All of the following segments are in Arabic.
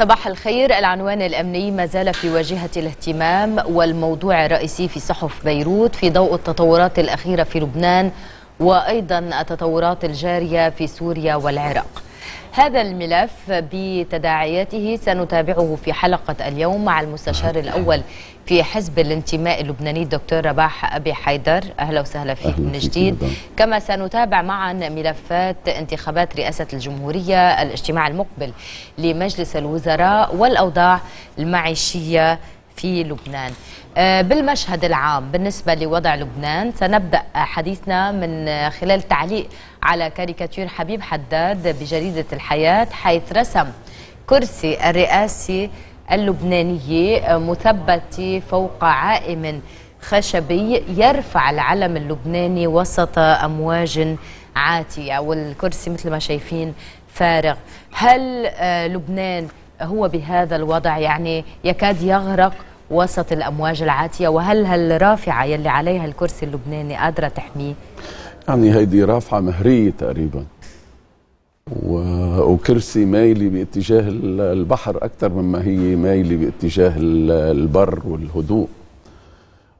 صباح الخير العنوان الأمني ما زال في واجهة الاهتمام والموضوع الرئيسي في صحف بيروت في ضوء التطورات الأخيرة في لبنان وأيضا التطورات الجارية في سوريا والعراق هذا الملف بتداعياته سنتابعه في حلقة اليوم مع المستشار الأول في حزب الانتماء اللبناني الدكتور رباح أبي حيدر أهلا وسهلا فيك من جديد كما سنتابع معا ملفات انتخابات رئاسة الجمهورية الاجتماع المقبل لمجلس الوزراء والأوضاع المعيشية في لبنان آه، بالمشهد العام بالنسبة لوضع لبنان سنبدأ حديثنا من خلال تعليق على كاريكاتير حبيب حداد بجريدة الحياة حيث رسم كرسي الرئاسي اللبنانية مثبتة فوق عائم خشبي يرفع العلم اللبناني وسط أمواج عاتية والكرسي مثل ما شايفين فارغ هل آه، لبنان هو بهذا الوضع يعني يكاد يغرق وسط الأمواج العاتية وهل هالرافعة يلي عليها الكرسي اللبناني قادرة تحميه؟ يعني هيدي رافعة مهرية تقريبا و... وكرسي مايلة باتجاه البحر أكثر مما هي مايلة باتجاه البر والهدوء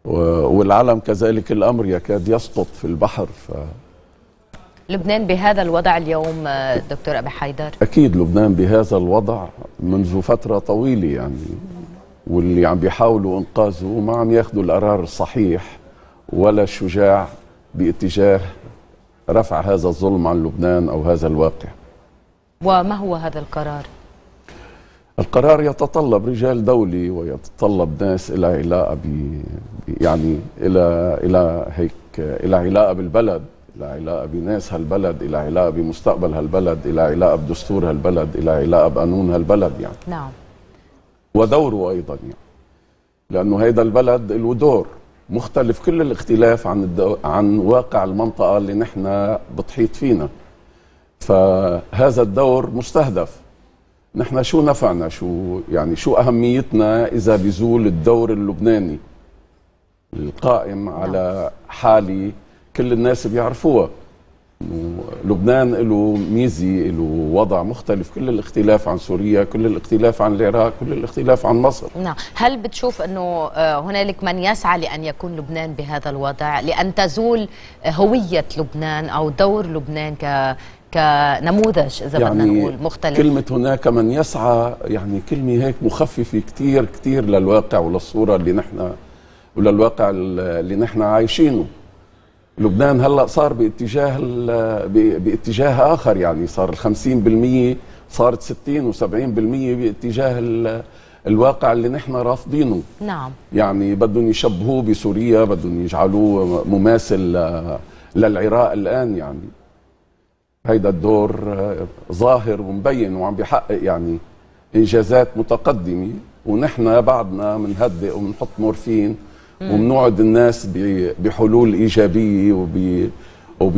و... والعلم كذلك الأمر يكاد يسقط في البحر ف... لبنان بهذا الوضع اليوم دكتور أبي حيدر أكيد لبنان بهذا الوضع منذ فترة طويلة يعني واللي عم بيحاولوا انقاذه ما عم ياخذوا القرار الصحيح ولا الشجاع باتجاه رفع هذا الظلم عن لبنان او هذا الواقع. وما هو هذا القرار؟ القرار يتطلب رجال دولي ويتطلب ناس إلى علاقة ب يعني إلى إلى هيك إلى علاقة بالبلد إلى علاقة بناس هالبلد إلى علاقة بمستقبل هالبلد إلى علاقة بدستور هالبلد إلى علاقة بقانون هالبلد يعني نعم ودوره ايضا يعني لانه هيدا البلد له دور مختلف كل الاختلاف عن الدو... عن واقع المنطقه اللي نحن بتحيط فينا فهذا الدور مستهدف نحن شو نفعنا شو يعني شو اهميتنا اذا بيزول الدور اللبناني القائم على نعم. حالي كل الناس بيعرفوها لبنان له ميزه له وضع مختلف كل الاختلاف عن سوريا كل الاختلاف عن العراق كل الاختلاف عن مصر نعم هل بتشوف أنه آه، هنالك من يسعى لأن يكون لبنان بهذا الوضع لأن تزول هوية لبنان أو دور لبنان ك كنموذج اذا يعني بدنا نقول مختلف كلمه هناك من يسعى يعني كلمه هيك مخففه كثير كثير للواقع وللصوره اللي نحن وللواقع اللي نحن عايشينه لبنان هلا صار باتجاه باتجاه اخر يعني صار ال 50% صارت 60 و70% باتجاه الواقع اللي نحن رافضينه نعم يعني بدهم يشبهوه بسوريا بدهم يجعلوه مماثل للعراق الان يعني هيدا الدور آه، ظاهر ومبين وعم بيحقق يعني انجازات متقدمه ونحن بعدنا بنهدئ وبنحط مورفين وبنوعد الناس بحلول ايجابيه وب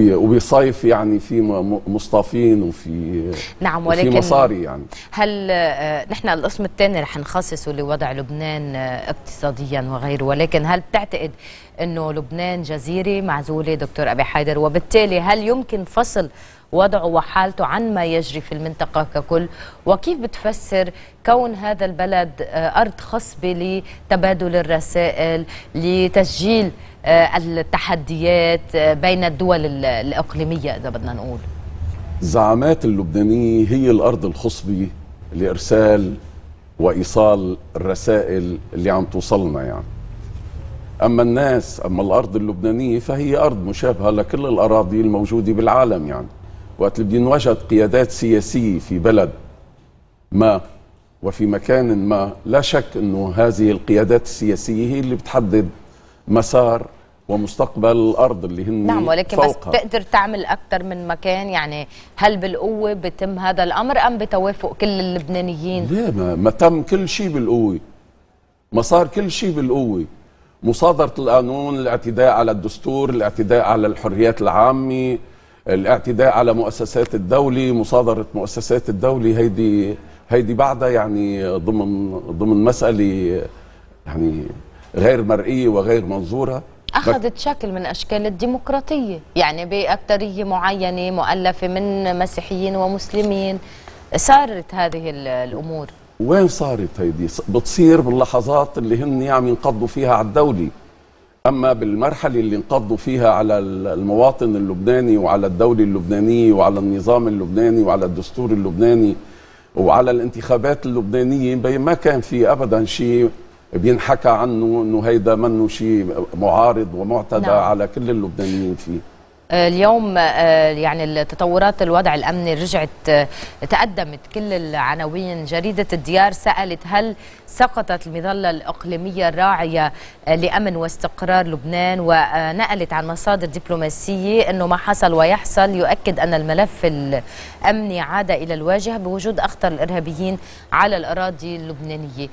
وبصيف يعني في مصطفين وفي نعم ولكن وفي مصاري يعني هل آه، نحن القسم الثاني رح نخصصه لوضع لبنان آه، اقتصاديا وغيره ولكن هل بتعتقد أنه لبنان جزيري معزولة دكتور أبي حيدر وبالتالي هل يمكن فصل وضعه وحالته عن ما يجري في المنطقة ككل وكيف بتفسر كون هذا البلد آه، أرض خصبة لتبادل الرسائل لتسجيل آه، التحديات آه، بين الدول الإقليمية إذا بدنا نقول زعامات اللبنانية هي الأرض الخصبة لإرسال وإيصال الرسائل اللي عم توصلنا يعني أما الناس أما الأرض اللبنانية فهي أرض مشابهة لكل الأراضي الموجودة بالعالم يعني وقت اللي بينوجد قيادات سياسية في بلد ما وفي مكان ما لا شك أنه هذه القيادات السياسية هي اللي بتحدد مسار ومستقبل الارض اللي هن نعم ولكن فوقها. بس بتقدر تعمل اكثر من مكان يعني هل بالقوه بتم هذا الامر ام بتوافق كل اللبنانيين؟ لا ما, ما تم كل شيء بالقوه ما صار كل شيء بالقوه مصادرة القانون الاعتداء على الدستور الاعتداء على الحريات العامة الاعتداء على مؤسسات الدولة مصادرة مؤسسات الدولة هيدي هيدي بعدها يعني ضمن ضمن مسألة يعني غير مرئية وغير منظورة أخذت شكل من أشكال الديمقراطية يعني بأكترية معينة مؤلفة من مسيحيين ومسلمين صارت هذه الأمور وين صارت هيدي بتصير باللحظات اللي هن عم يعني ينقضوا فيها على الدولي اما بالمرحله اللي انقضوا فيها على المواطن اللبناني وعلى الدوله اللبنانيه وعلى النظام اللبناني وعلى الدستور اللبناني وعلى الانتخابات اللبنانيه ما كان في ابدا شيء بينحكى عنه انه هيدا منه شيء معارض ومعتدى نعم. على كل اللبنانيين فيه اليوم آه، يعني التطورات الوضع الامني رجعت آه، تقدمت كل العناوين جريده الديار سالت هل سقطت المظله الاقليميه الراعيه آه، لامن واستقرار لبنان ونقلت عن مصادر دبلوماسيه انه ما حصل ويحصل يؤكد ان الملف الامني عاد الى الواجهه بوجود اخطر الارهابيين على الاراضي اللبنانيه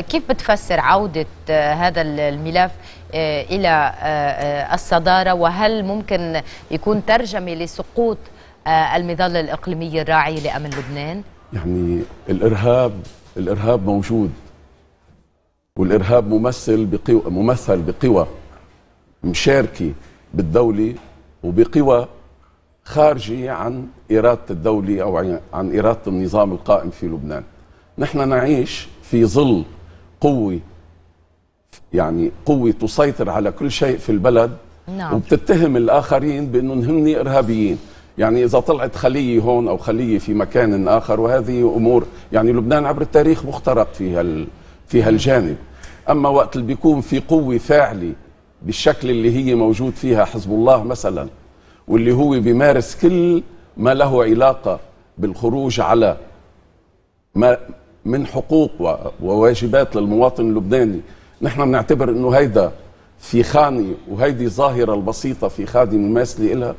كيف بتفسر عوده هذا الملف آه، إلى آه، آه، الصدارة وهل ممكن يكون ترجمة لسقوط المظلة الإقليمية الراعية لأمن لبنان؟ يعني الإرهاب الإرهاب موجود والإرهاب ممثل بقوى ممثل بقوى مشاركة بالدولة وبقوى خارجي عن إرادة الدولة أو عن إرادة النظام القائم في لبنان نحن نعيش في ظل قوة يعني قوة تسيطر على كل شيء في البلد نعم. وبتتهم الآخرين بأنهم هن إرهابيين يعني إذا طلعت خلية هون أو خلية في مكان آخر وهذه أمور يعني لبنان عبر التاريخ مخترق في هال في هالجانب أما وقت اللي بيكون في قوة فاعلة بالشكل اللي هي موجود فيها حزب الله مثلا واللي هو بيمارس كل ما له علاقة بالخروج على ما من حقوق وواجبات للمواطن اللبناني نحن بنعتبر انه هيدا في خانه وهيدي ظاهره البسيطه في خادم مماثله لها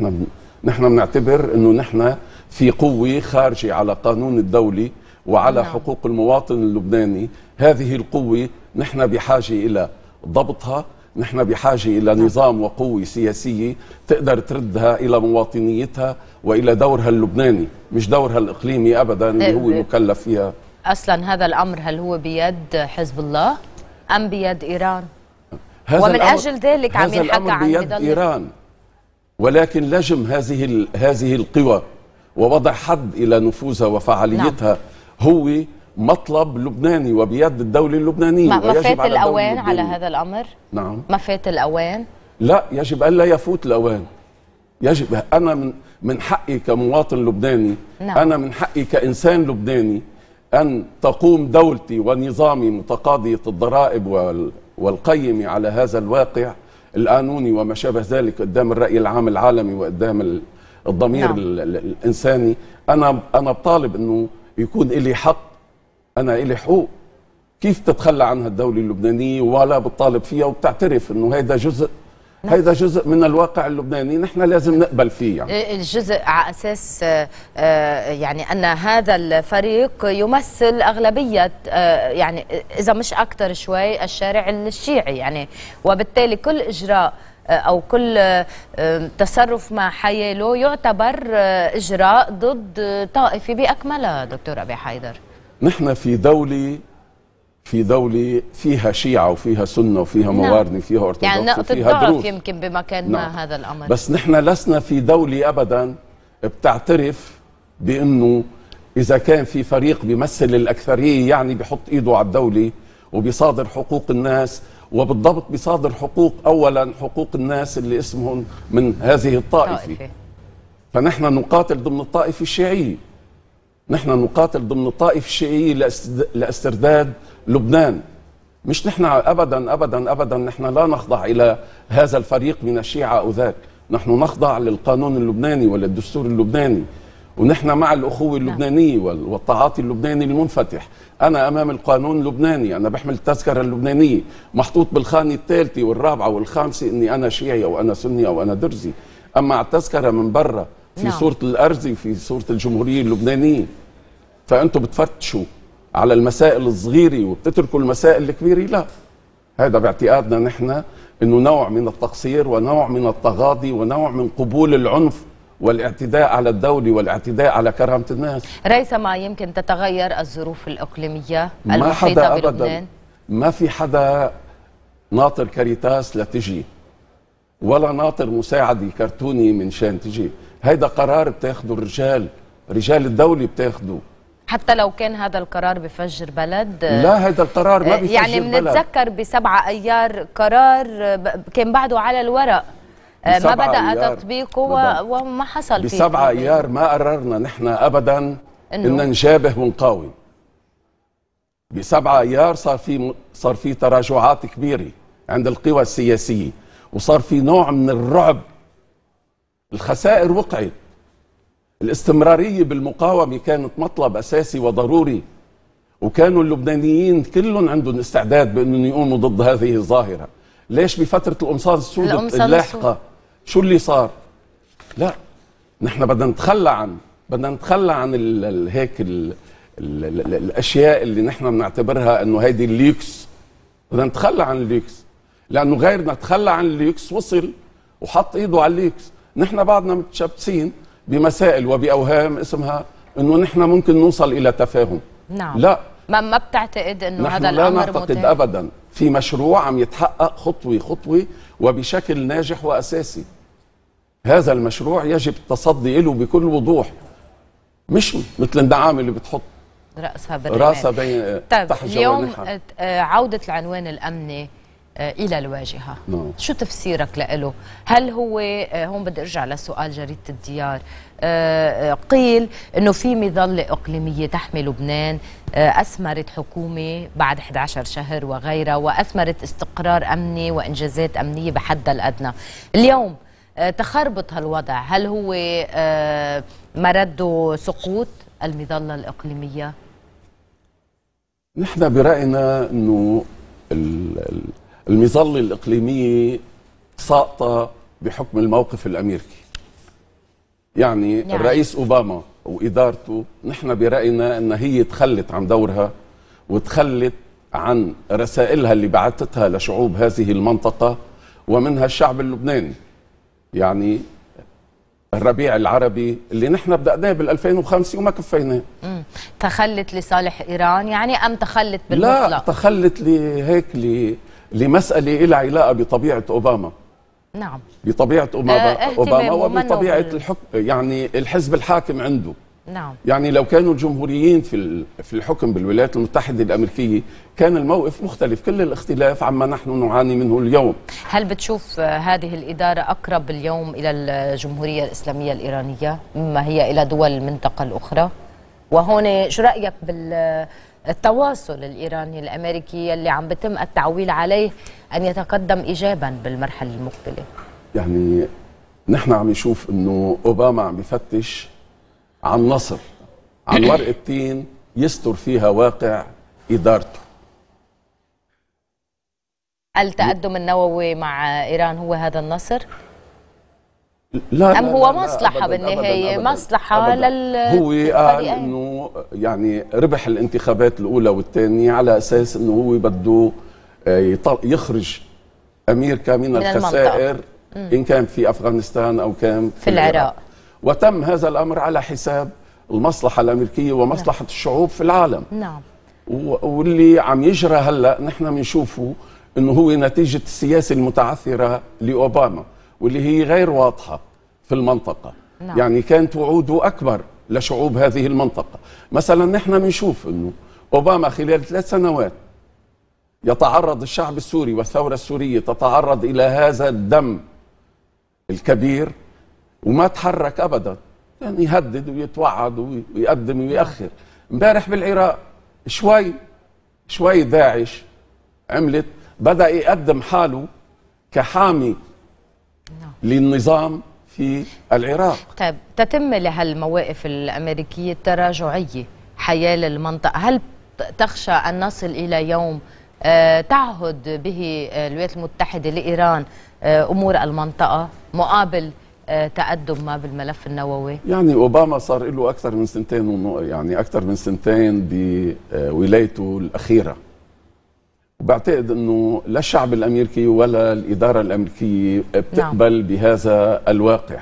نحن نحن بنعتبر انه نحن في قوه خارجه على قانون الدولي وعلى نعم. حقوق المواطن اللبناني هذه القوه نحن بحاجه الى ضبطها نحن بحاجه الى نعم. نظام وقوه سياسيه تقدر تردها الى مواطنيتها والى دورها اللبناني مش دورها الاقليمي ابدا اللي إيه، هو إيه. مكلف فيها اصلا هذا الامر هل هو بيد حزب الله ام بيد ايران؟ هذا ومن اجل ذلك عم ينحكى عن بيد ايران ولكن لجم هذه هذه القوى ووضع حد الى نفوذها وفعاليتها نعم. هو مطلب لبناني وبيد الدوله اللبنانيه ما فات الاوان على هذا الامر؟ نعم ما فات الاوان؟ لا يجب الا يفوت الاوان يجب انا من من حقي كمواطن لبناني نعم. انا من حقي كانسان لبناني أن تقوم دولتي ونظامي متقاضية الضرائب والقيم على هذا الواقع القانوني وما شابه ذلك قدام الرأي العام العالمي وقدام الضمير نعم. الإنساني أنا أنا بطالب أنه يكون إلي حق أنا إلي حقوق كيف تتخلى عنها الدولة اللبنانية ولا بتطالب فيها وبتعترف أنه هذا جزء نعم. هذا جزء من الواقع اللبناني نحن لازم نقبل فيه يعني. الجزء على اساس آه، آه، يعني ان هذا الفريق يمثل اغلبيه آه، يعني اذا مش اكثر شوي الشارع الشيعي يعني وبالتالي كل اجراء او كل تصرف مع حياله يعتبر اجراء ضد طائفي باكملها دكتور ابي حيدر نحن في دوله في دولة فيها شيعة وفيها سنة وفيها نعم. موارد فيها أرثوذكس يعني نقطة ضعف يمكن بمكان نعم. هذا الأمر بس نحن لسنا في دولة أبدا بتعترف بأنه إذا كان في فريق بيمثل الأكثرية يعني بحط إيده على الدولة وبيصادر حقوق الناس وبالضبط بيصادر حقوق أولا حقوق الناس اللي اسمهم من هذه الطائفة طائفة. فنحن نقاتل ضمن الطائفة الشيعية نحن نقاتل ضمن الطائف الشيعي لاسترداد لبنان مش نحن ابدا ابدا ابدا نحن لا نخضع الى هذا الفريق من الشيعه او ذاك نحن نخضع للقانون اللبناني وللدستور اللبناني ونحن مع الأخوة نعم. اللبنانية والتعاطي اللبناني المنفتح أنا أمام القانون اللبناني أنا بحمل التذكرة اللبنانية محطوط بالخانة الثالثة والرابعة والخامسة أني أنا شيعي أو أنا سني أو أنا درزي أما على التذكرة من برا في نعم. صورة الأرزي في صورة الجمهورية اللبنانية فانتوا بتفتشوا على المسائل الصغيره وبتتركوا المسائل الكبيره لا هذا باعتقادنا نحن انه نوع من التقصير ونوع من التغاضي ونوع من قبول العنف والاعتداء على الدولة والاعتداء على كرامة الناس ريثما يمكن تتغير الظروف الإقليمية ما حدا أبدا ما في حدا ناطر كاريتاس لتجي ولا ناطر مساعدة كرتوني من شان تجي هيدا قرار بتاخده الرجال رجال الدولة بتاخده حتى لو كان هذا القرار بفجر بلد لا هذا القرار ما آه، بفجر يعني بلد يعني بنتذكر بسبعة أيار قرار كان بعده على الورق آه، ما بدأ تطبيقه نعم. وما حصل فيه بسبعة أيار ما قررنا نحن أبدا إن نجابه ونقاوم بسبعة أيار صار في صار في تراجعات كبيرة عند القوى السياسية وصار في نوع من الرعب الخسائر وقعت الاستمرارية بالمقاومة كانت مطلب أساسي وضروري وكانوا اللبنانيين كلهم عندهم استعداد بأنهم يقوموا ضد هذه الظاهرة ليش بفترة القمصان السود اللاحقة شو اللي صار لا نحن بدنا نتخلى عن بدنا نتخلى عن الـ الـ هيك الـ الـ الـ الاشياء اللي نحن بنعتبرها انه هيدي الليكس بدنا نتخلى عن الليكس لانه غيرنا تخلى عن الليكس وصل وحط ايده على الليكس نحن بعدنا متشبسين بمسائل وباوهام اسمها انه نحن ممكن نوصل الى تفاهم نعم لا ما ما بتعتقد انه هذا الامر لا نعتقد متهم. ابدا في مشروع عم يتحقق خطوه خطوه وبشكل ناجح واساسي هذا المشروع يجب التصدي له بكل وضوح مش مثل الدعامه اللي بتحط راسها بالرمال راسها بين طيب اليوم آه، عوده العنوان الامني آه، الى الواجهه نعم. شو تفسيرك له هل هو آه، هون بدي ارجع لسؤال جريده الديار آه، قيل انه في مظله اقليميه تحمي لبنان اثمرت حكومه بعد 11 شهر وغيرها واثمرت استقرار امني وانجازات امنيه بحد الادنى اليوم تخربط هالوضع هل هو مرده سقوط المظله الاقليميه نحن براينا انه المظله الاقليميه ساقطه بحكم الموقف الامريكي يعني يعني الرئيس اوباما وادارته نحن براينا ان هي تخلت عن دورها وتخلت عن رسائلها اللي بعثتها لشعوب هذه المنطقه ومنها الشعب اللبناني يعني الربيع العربي اللي نحن بدأناه بال 2005 وما كفيناه تخلت لصالح إيران يعني أم تخلت بالمطلق؟ لا تخلت لهيك لي لمسألة إلى علاقة بطبيعة أوباما نعم بطبيعة آه، أوباما, آه، أوباما وبطبيعة الحكم يعني الحزب الحاكم عنده نعم يعني لو كانوا الجمهوريين في في الحكم بالولايات المتحده الامريكيه كان الموقف مختلف كل الاختلاف عما نحن نعاني منه اليوم هل بتشوف هذه الاداره اقرب اليوم الى الجمهوريه الاسلاميه الايرانيه مما هي الى دول المنطقه الاخرى وهون شو رايك بال التواصل الإيراني الأمريكي اللي عم بتم التعويل عليه أن يتقدم إيجابا بالمرحلة المقبلة يعني نحن عم نشوف أنه أوباما عم بفتش عن نصر عن ورقة تين يستر فيها واقع إدارته التقدم النووي مع إيران هو هذا النصر؟ لا أم هو لا مصلحة أبداً بالنهاية أبداً أبداً مصلحة لل هو آه، قال إنه يعني ربح الانتخابات الأولى والثانية على أساس إنه هو بده آه، يخرج أمريكا من, من الخسائر المنطقة. إن كان في أفغانستان أو كان في, في العراق. وتم هذا الأمر على حساب المصلحة الأمريكية ومصلحة نعم. الشعوب في العالم نعم واللي عم يجرى هلا نحن بنشوفه انه هو نتيجه السياسه المتعثره لاوباما واللي هي غير واضحه في المنطقه نعم. يعني كانت وعوده اكبر لشعوب هذه المنطقه مثلا نحن بنشوف انه اوباما خلال ثلاث سنوات يتعرض الشعب السوري والثوره السوريه تتعرض الى هذا الدم الكبير وما تحرك ابدا يعني يهدد ويتوعد ويقدم ويأخر امبارح بالعراق شوي شوي داعش عملت بدأ يقدم حاله كحامي نعم. للنظام في العراق طيب تتم لهالمواقف الأمريكية التراجعية حيال المنطقة هل تخشى أن نصل إلى يوم آه، تعهد به الولايات المتحدة لإيران آه، أمور المنطقة مقابل آه، تقدم ما بالملف النووي؟ يعني اوباما صار له اكثر من سنتين يعني اكثر من سنتين بولايته الاخيره وبعتقد انه لا الشعب الامريكي ولا الاداره الامريكيه بتقبل نعم. بهذا الواقع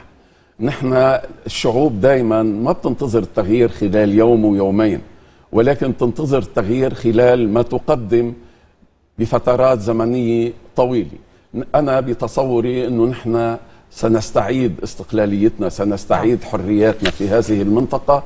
نحن الشعوب دائما ما بتنتظر التغيير خلال يوم ويومين ولكن تنتظر التغيير خلال ما تقدم بفترات زمنيه طويله انا بتصوري انه نحن سنستعيد استقلاليتنا سنستعيد نعم. حرياتنا في هذه المنطقه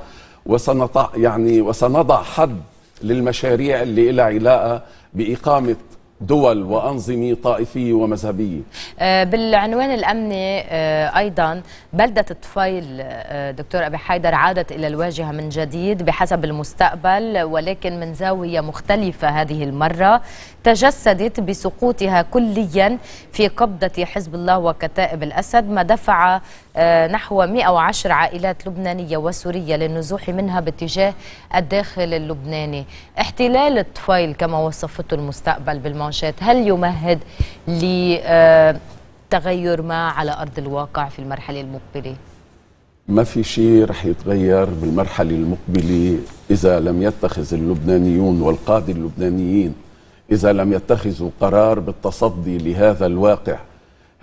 وسنضع يعني وسنضع حد للمشاريع اللي لها علاقه باقامه دول وأنظمة طائفية ومذهبية آه، بالعنوان الأمني آه، أيضا بلدة الطفيل آه، دكتور أبي حيدر عادت إلى الواجهة من جديد بحسب المستقبل ولكن من زاوية مختلفة هذه المرة تجسدت بسقوطها كليا في قبضة حزب الله وكتائب الأسد ما دفع آه، نحو 110 عائلات لبنانية وسورية للنزوح منها باتجاه الداخل اللبناني احتلال الطفيل كما وصفته المستقبل بالمانشات هل يمهد لتغير ما على أرض الواقع في المرحلة المقبلة؟ ما في شيء رح يتغير بالمرحلة المقبلة إذا لم يتخذ اللبنانيون والقادة اللبنانيين إذا لم يتخذوا قرار بالتصدي لهذا الواقع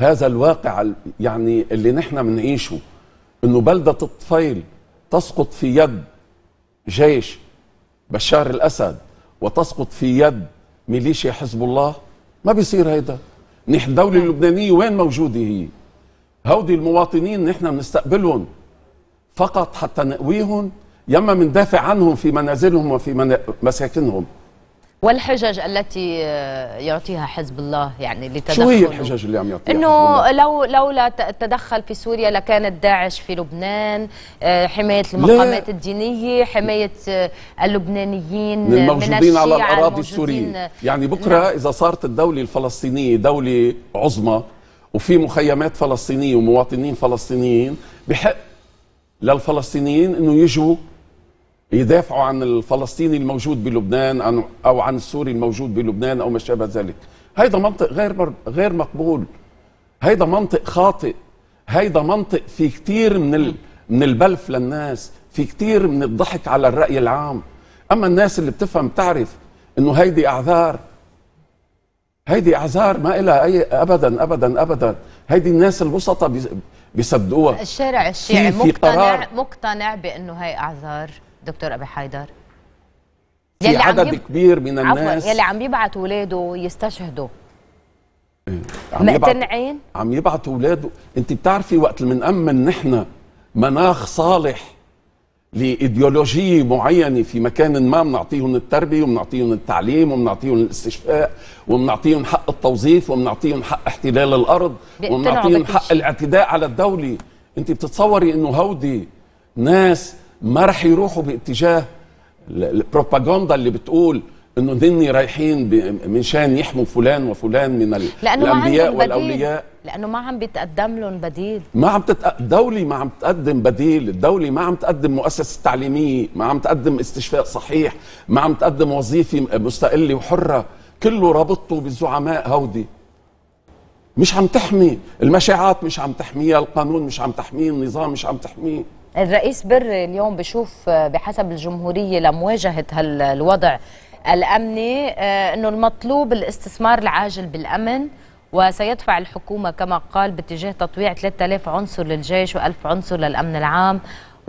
هذا الواقع يعني اللي نحن بنعيشه انه بلده الطفيل تسقط في يد جيش بشار الاسد وتسقط في يد ميليشيا حزب الله ما بيصير هيدا نحن الدوله اللبنانيه وين موجوده هي هودي المواطنين نحن بنستقبلهم فقط حتى نقويهم يما مندافع عنهم في منازلهم وفي مساكنهم والحجج التي آه، يعطيها حزب الله يعني لتدخل شو هي الحجج اللي عم يعطيها انه لو لولا تدخل في سوريا لكانت داعش في لبنان آه، حمايه المقامات الدينيه حمايه آه، اللبنانيين من الموجودين من على الاراضي السوريه يعني بكره نعم. اذا صارت الدوله الفلسطينيه دوله عظمى وفي مخيمات فلسطينيه ومواطنين فلسطينيين بحق للفلسطينيين انه يجوا يدافعوا عن الفلسطيني الموجود بلبنان او عن السوري الموجود بلبنان او ما شابه ذلك هيدا منطق غير غير مقبول هيدا منطق خاطئ هيدا منطق في كتير من ال... من البلف للناس في كتير من الضحك على الرأي العام أما الناس اللي بتفهم بتعرف إنه هيدي أعذار هيدي أعذار ما لها أي أبدا أبدا أبدا هيدي الناس الوسطى بيصدقوها الشارع الشيعي مقتنع مقتنع بأنه هي أعذار دكتور ابي حيدر في عدد كبير من الناس يلي عم يبعت اولاده يستشهدوا إيه، عم مقتنعين عم يبعت اولاده انت بتعرفي وقت بنامن نحن مناخ صالح لايديولوجيه معينه في مكان ما بنعطيهم التربيه وبنعطيهم التعليم وبنعطيهم الاستشفاء وبنعطيهم حق التوظيف وبنعطيهم حق احتلال الارض وبنعطيهم حق الاعتداء على الدوله انت بتتصوري انه هودي ناس ما راح يروحوا باتجاه البروباغندا اللي بتقول انه ذني رايحين من شان يحموا فلان وفلان من لأنه الانبياء ما والاولياء لانه ما عم بيتقدم لهم بديل ما عم تت... الدولي ما عم تقدم بديل الدولي ما عم تقدم مؤسسه تعليميه ما عم تقدم استشفاء صحيح ما عم تقدم وظيفه مستقله وحره كله رابطته بالزعماء هودي مش عم تحمي المشاعات مش عم تحميها القانون مش عم تحميه النظام مش عم تحميه الرئيس بري اليوم بشوف آه، بحسب الجمهورية لمواجهة هالوضع الأمني آه، أنه المطلوب الاستثمار العاجل بالأمن وسيدفع الحكومة كما قال باتجاه تطويع 3000 عنصر للجيش و1000 عنصر للأمن العام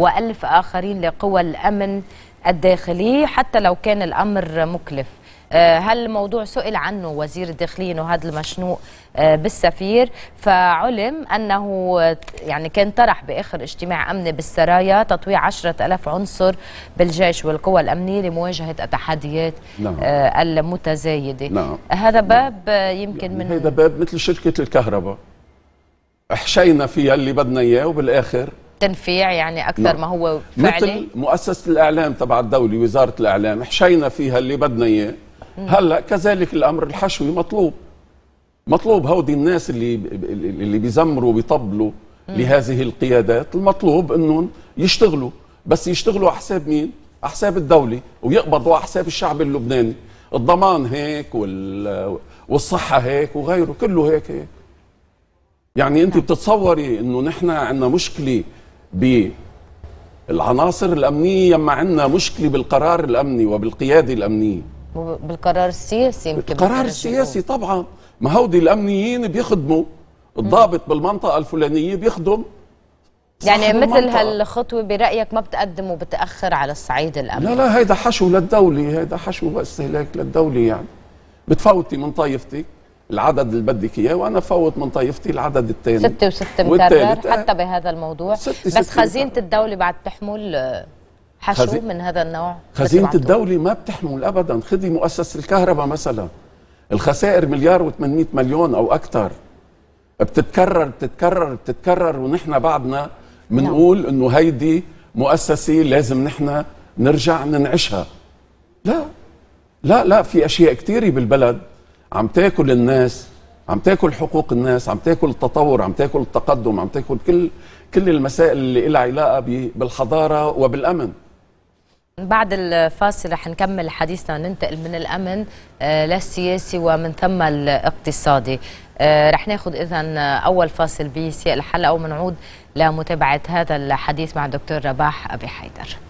و1000 آخرين لقوى الأمن الداخلي حتى لو كان الأمر مكلف آه، هل الموضوع سئل عنه وزير الداخلية انه هذا المشنوق آه، بالسفير فعلم أنه آه، يعني كان طرح بآخر اجتماع أمني بالسرايا تطويع عشرة ألاف عنصر بالجيش والقوى الأمنية لمواجهة التحديات نعم. المتزايدة نعم. هذا نعم. باب نعم. يمكن يعني من هذا باب مثل شركة الكهرباء حشينا فيها اللي بدنا إياه وبالآخر تنفيع يعني اكثر نعم. ما هو فعلي مثل مؤسسه الاعلام تبع الدوله وزاره الاعلام حشينا فيها اللي بدنا اياه هلا كذلك الامر الحشوي مطلوب مطلوب هودي الناس اللي اللي بيزمروا وبيطبلوا لهذه القيادات المطلوب انهم يشتغلوا بس يشتغلوا على حساب مين؟ على حساب الدوله ويقبضوا على حساب الشعب اللبناني الضمان هيك وال... والصحه هيك وغيره كله هيك هيك يعني انت نعم. بتتصوري انه نحن عندنا مشكله بالعناصر الامنيه يما عندنا مشكله بالقرار الامني وبالقياده الامنيه بالقرار السياسي يمكن القرار السياسي طبعا ما هودي الامنيين بيخدموا الضابط بالمنطقه الفلانيه بيخدم يعني مثل هالخطوه برايك ما بتقدم وبتاخر على الصعيد الامني لا لا هيدا حشو للدوله هيدا حشو استهلاك للدوله يعني بتفوتي من طايفتك العدد اللي بدك اياه وانا فوت من طايفتي العدد الثاني ستة وستة مكرر حتى آه، بهذا الموضوع ستة بس ستة خزينه ستة الدوله بعد تحمل حشو من هذا النوع خزينه الدوله ما بتحمل ابدا خذي مؤسسه الكهرباء مثلا الخسائر مليار و800 مليون او اكثر بتتكرر بتتكرر بتتكرر ونحن بعدنا بنقول نعم. انه هيدي مؤسسه لازم نحن نرجع ننعشها لا لا لا في اشياء كثيره بالبلد عم تاكل الناس عم تاكل حقوق الناس عم تاكل التطور عم تاكل التقدم عم تاكل كل كل المسائل اللي لها علاقه بالحضاره وبالامن بعد الفاصل رح نكمل حديثنا ننتقل من الامن آه، للسياسي ومن ثم الاقتصادي آه، رح ناخذ اذا اول فاصل بسياق الحلقه ومنعود لمتابعه هذا الحديث مع الدكتور رباح ابي حيدر